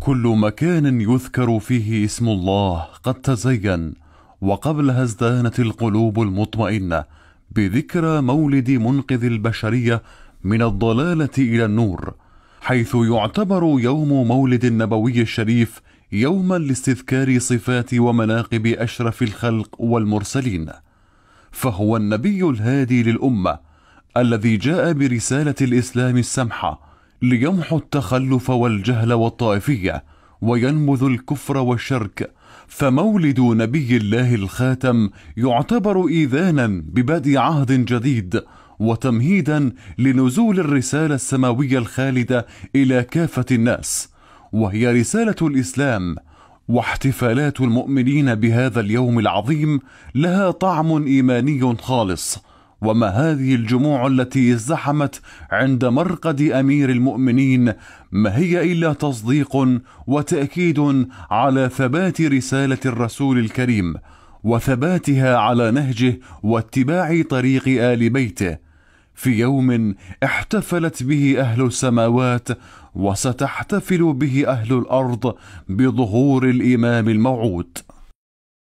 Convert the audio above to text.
كل مكان يذكر فيه اسم الله قد تزين وقبلها ازدانت القلوب المطمئنه بذكرى مولد منقذ البشريه من الضلاله الى النور حيث يعتبر يوم مولد النبوي الشريف يوما لاستذكار صفات ومناقب اشرف الخلق والمرسلين فهو النبي الهادي للامه الذي جاء برساله الاسلام السمحه ليمحو التخلف والجهل والطائفية وينبذ الكفر والشرك فمولد نبي الله الخاتم يعتبر إيذانا ببدء عهد جديد وتمهيدا لنزول الرسالة السماوية الخالدة إلى كافة الناس وهي رسالة الإسلام واحتفالات المؤمنين بهذا اليوم العظيم لها طعم إيماني خالص وما هذه الجموع التي ازدحمت عند مرقد امير المؤمنين ما هي الا تصديق وتاكيد على ثبات رساله الرسول الكريم وثباتها على نهجه واتباع طريق ال بيته في يوم احتفلت به اهل السماوات وستحتفل به اهل الارض بظهور الامام الموعود